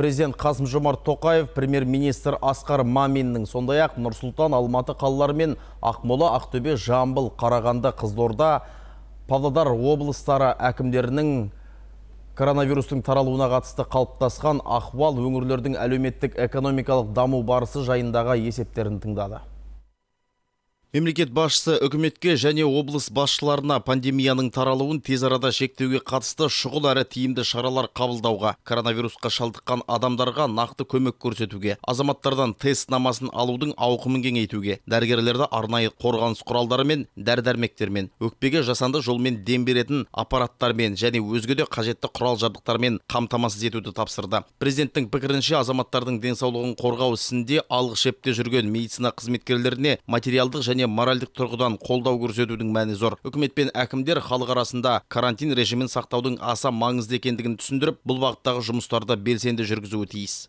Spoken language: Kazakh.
Президент Қасым Жомарт Тоқаев премьер-министр Асқар Маминнің сондай-ақ Нұрсұлтан, Алматы қалалары мен Ақмола, Ақтөбе, Жамбыл, Қарағанды, Қызылорда, Павлодар облыстары әкімдерінің коронавирустың таралуына қатысты қалыптасқан ахуал өңірлердің әлеуметтік экономикалық даму барысы жайындағы есептерін тыңдады мемлекет басшысы үкіметке және облыс басшыларына пандемияның таралуын тез арада шектеуге қатысты шұғыл әрі тиімді шаралар қабылдауға коронавирусқа шалдыққан адамдарға нақты көмек көрсетуге азаматтардан тест намасын алудың ауқымын кеңейтуге дәрігерлерді арнайы қорғаныс құралдарымен дәрі дәрмектермен өкпеге жасанды жолмен дем беретін аппараттармен және өзге де қажетті құрал жабдықтармен қамтамасыз етуді тапсырды президенттің пікірінше азаматтардың денсаулығын қорғау ісінде алғы шепте жүрген медицина қызметкерлеріне материалдық және және моральдық тұрғыдан қолдау көрсетудің мәні зор үкімет пен әкімдер халық арасында карантин режимін сақтаудың аса маңызды екендігін түсіндіріп бұл бағыттағы жұмыстарды белсенді жүргізуі тиіс